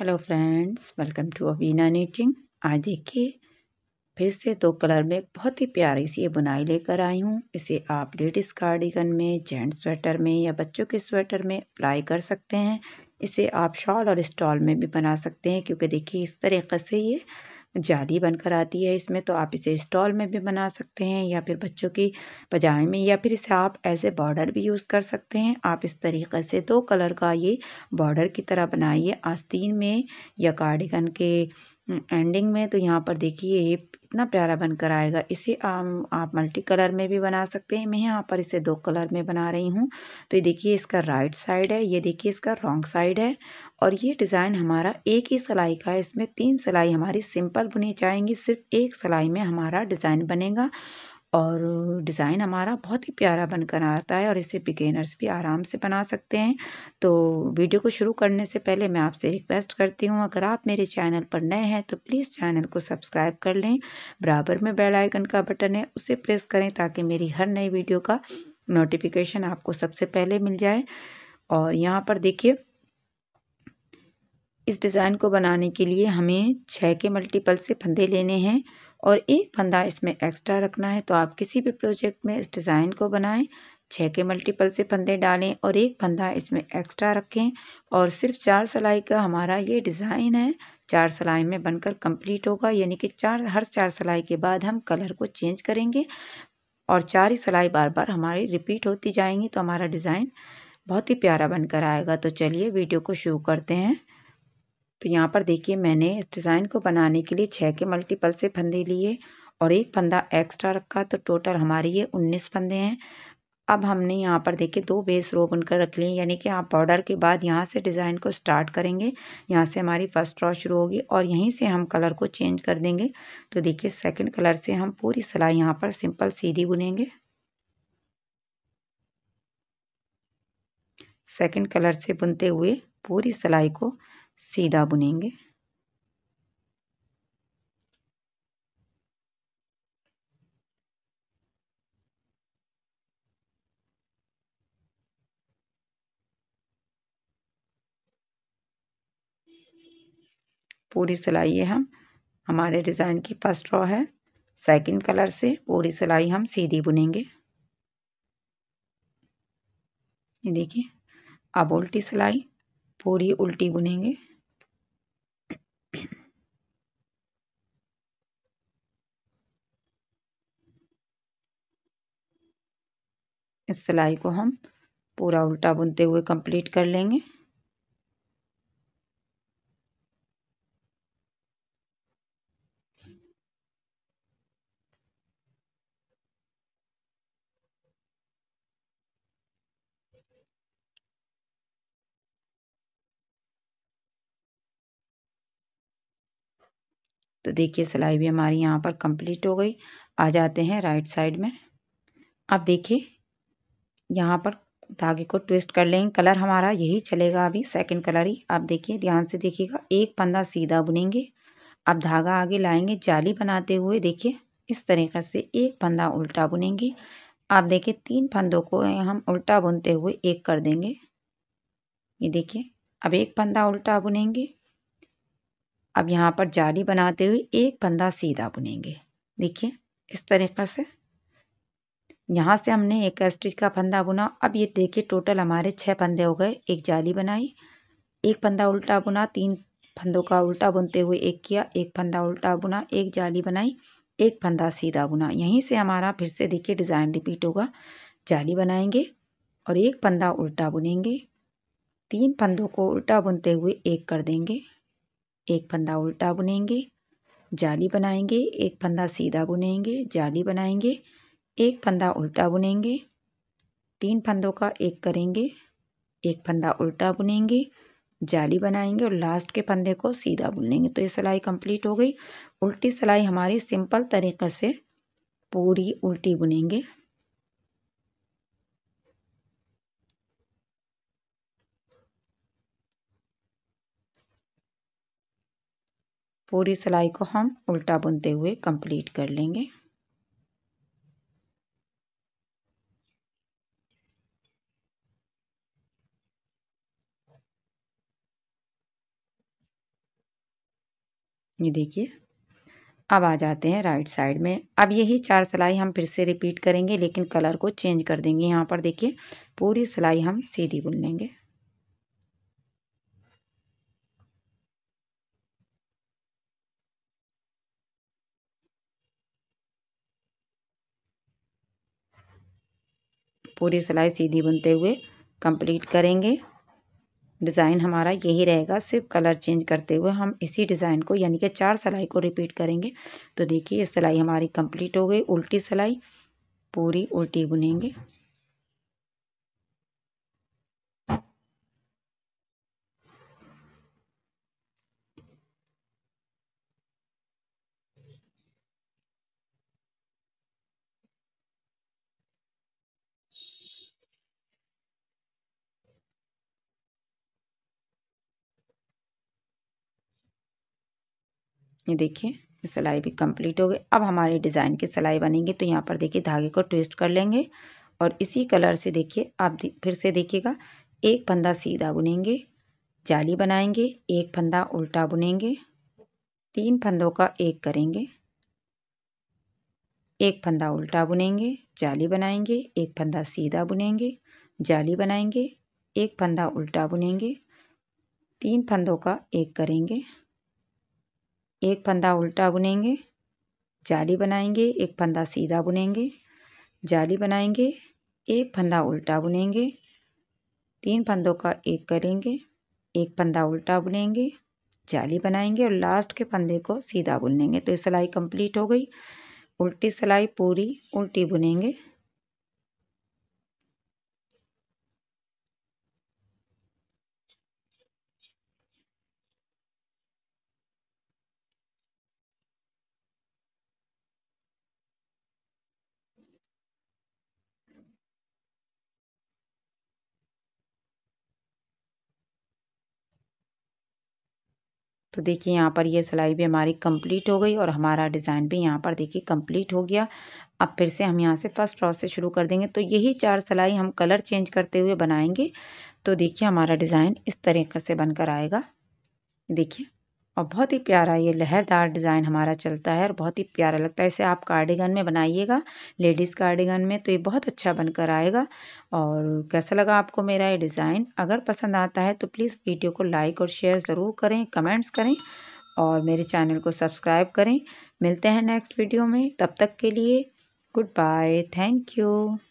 hello friends welcome to Avina knitting आज देखिए फिर से दो कलर में बहुत ही प्यारी सी ये बुनाई लेकर आई हूँ इसे आप लेडीज़ कार्डिगन में जेंट स्वेटर में या बच्चों के स्वेटर में अप्लाई कर सकते हैं इसे आप शॉल और स्टॉल में भी बना सकते हैं क्योंकि देखिए इस तरीके से ये जाली बनकर आती है इसमें तो आप इसे स्टॉल में भी बना सकते हैं या फिर बच्चों की पजामे में या फिर इसे आप ऐसे बॉर्डर भी यूज़ कर सकते हैं आप इस तरीके से दो कलर का ये बॉर्डर की तरह बनाइए आस्तीन में या कार्डिगन के एंडिंग में तो यहाँ पर देखिए ये इतना प्यारा बनकर आएगा इसे आम, आप मल्टी कलर में भी बना सकते हैं मैं यहाँ पर इसे दो कलर में बना रही हूँ तो ये देखिए इसका राइट साइड है ये देखिए इसका रॉन्ग साइड है और ये डिज़ाइन हमारा एक ही सिलाई का है इसमें तीन सिलाई हमारी सिंपल बुनी जाएंगी सिर्फ एक सिलाई में हमारा डिज़ाइन बनेगा और डिज़ाइन हमारा बहुत ही प्यारा बनकर आता है और इसे बिगेनर्स भी आराम से बना सकते हैं तो वीडियो को शुरू करने से पहले मैं आपसे रिक्वेस्ट करती हूँ अगर आप मेरे चैनल पर नए हैं तो प्लीज़ चैनल को सब्सक्राइब कर लें बराबर में बेल आइकन का बटन है उसे प्रेस करें ताकि मेरी हर नई वीडियो का नोटिफिकेशन आपको सबसे पहले मिल जाए और यहाँ पर देखिए इस डिज़ाइन को बनाने के लिए हमें छः के मल्टीपल से फंदे लेने हैं और एक फंदा इसमें एक्स्ट्रा रखना है तो आप किसी भी प्रोजेक्ट में इस डिज़ाइन को बनाएं छः के मल्टीपल से फंदे डालें और एक फंदा इसमें एक्स्ट्रा रखें और सिर्फ चार सिलाई का हमारा ये डिज़ाइन है चार सिलाई में बनकर कंप्लीट होगा यानी कि चार हर चार सिलाई के बाद हम कलर को चेंज करेंगे और चार ही सिलाई बार बार हमारी रिपीट होती जाएंगी तो हमारा डिज़ाइन बहुत ही प्यारा बनकर आएगा तो चलिए वीडियो को शुरू करते हैं तो यहाँ पर देखिए मैंने इस डिज़ाइन को बनाने के लिए छः के मल्टीपल से फंदे लिए और एक फंदा एक्स्ट्रा रखा तो टोटल हमारे ये उन्नीस फंदे हैं अब हमने यहाँ पर देखिए दो बेस रो बनकर रख लिए यानी कि आप बॉर्डर के बाद यहाँ से डिज़ाइन को स्टार्ट करेंगे यहाँ से हमारी फर्स्ट रॉ शुरू होगी और यहीं से हम कलर को चेंज कर देंगे तो देखिए सेकंड कलर से हम पूरी सिलाई यहाँ पर सिंपल सीधी बुनेंगे सेकंड कलर से बुनते हुए पूरी सिलाई को सीधा बुनेंगे पूरी सिलाई है हम हमारे डिज़ाइन की फर्स्ट रॉ है सेकंड कलर से पूरी सिलाई हम सीधी बुनेंगे ये देखिए अब उल्टी सिलाई पूरी उल्टी बुनेंगे इस सिलाई को हम पूरा उल्टा बुनते हुए कंप्लीट कर लेंगे तो देखिए सिलाई भी हमारी यहाँ पर कंप्लीट हो गई आ जाते हैं राइट साइड में अब देखिए यहाँ पर धागे को ट्विस्ट कर लेंगे कलर हमारा यही चलेगा अभी सेकंड कलर ही आप देखिए ध्यान से देखिएगा एक पंदा सीधा बुनेंगे अब धागा आगे लाएंगे जाली बनाते हुए देखिए इस तरीके से एक पंदा उल्टा बुनेंगे आप देखिए तीन फंदों को हम उल्टा बुनते हुए एक कर देंगे ये देखिए अब एक पंदा उल्टा बुनेंगे अब यहाँ पर जाली बनाते हुए एक पंदा सीधा बुनेंगे देखिए इस तरीके से यहाँ से हमने एक स्टिच का फंदा बुना अब ये देखिए टोटल हमारे छः फंदे हो गए एक जाली बनाई एक फंदा उल्टा बुना तीन फंदों का उल्टा बुनते हुए एक किया एक फंदा उल्टा बुना एक जाली बनाई एक फंदा सीधा बुना यहीं से हमारा फिर से देखिए डिज़ाइन रिपीट होगा जाली बनाएंगे और एक फंदा उल्टा बुनेंगे तीन फंदों को उल्टा बुनते हुए एक कर देंगे एक फंदा उल्टा बुनेंगे जाली बनाएंगे एक फंदा सीधा बुनेंगे जाली बनाएंगे एक फंदा उल्टा बुनेंगे तीन फंदों का एक करेंगे एक फंदा उल्टा बुनेंगे जाली बनाएंगे और लास्ट के फंदे को सीधा बुनेंगे तो ये सिलाई कंप्लीट हो गई उल्टी सिलाई हमारी सिंपल तरीके से पूरी उल्टी बुनेंगे पूरी सिलाई को हम उल्टा बुनते हुए कंप्लीट कर लेंगे ये देखिए अब आ जाते हैं राइट साइड में अब यही चार सिलाई हम फिर से रिपीट करेंगे लेकिन कलर को चेंज कर देंगे यहाँ पर देखिए पूरी सिलाई हम सीधी बुन लेंगे पूरी सिलाई सीधी बुनते हुए कंप्लीट करेंगे डिज़ाइन हमारा यही रहेगा सिर्फ कलर चेंज करते हुए हम इसी डिज़ाइन को यानी कि चार सिलाई को रिपीट करेंगे तो देखिए ये सिलाई हमारी कंप्लीट हो गई उल्टी सिलाई पूरी उल्टी बुनेंगे ये देखिए सिलाई भी कंप्लीट हो गई अब हमारे डिज़ाइन की सिलाई बनेंगे तो यहाँ पर देखिए धागे को ट्विस्ट कर लेंगे और इसी कलर से देखिए आप फिर से देखिएगा एक फंदा सीधा बुनेंगे जाली बनाएंगे एक फंदा उल्टा बुनेंगे तीन फंदों का एक करेंगे एक फंदा उल्टा बुनेंगे जाली बनाएंगे एक फंदा सीधा बुनेंगे जाली बनाएंगे एक फंदा उल्टा बुनेंगे तीन फंदों का एक करेंगे एक फंदा उल्टा बुनेंगे जाली बनाएंगे एक फंदा सीधा बुनेंगे जाली बनाएंगे एक फंदा उल्टा बुनेंगे तीन फंदों का एक करेंगे एक फंदा उल्टा बुनेंगे जाली बनाएंगे और लास्ट के फंदे को सीधा बुन लेंगे तो ये सिलाई कंप्लीट हो गई उल्टी सिलाई पूरी उल्टी बुनेंगे तो देखिए यहाँ पर ये सिलाई भी हमारी कंप्लीट हो गई और हमारा डिज़ाइन भी यहाँ पर देखिए कंप्लीट हो गया अब फिर से हम यहाँ से फर्स्ट रॉ से शुरू कर देंगे तो यही चार सिलाई हम कलर चेंज करते हुए बनाएंगे तो देखिए हमारा डिज़ाइन इस तरीके से बनकर आएगा देखिए और बहुत ही प्यारा ये लहरदार डिज़ाइन हमारा चलता है और बहुत ही प्यारा लगता है इसे आप कार्डिगन में बनाइएगा लेडीज़ कार्डिगन में तो ये बहुत अच्छा बनकर आएगा और कैसा लगा आपको मेरा ये डिज़ाइन अगर पसंद आता है तो प्लीज़ वीडियो को लाइक और शेयर ज़रूर करें कमेंट्स करें और मेरे चैनल को सब्सक्राइब करें मिलते हैं नेक्स्ट वीडियो में तब तक के लिए गुड बाय थैंक यू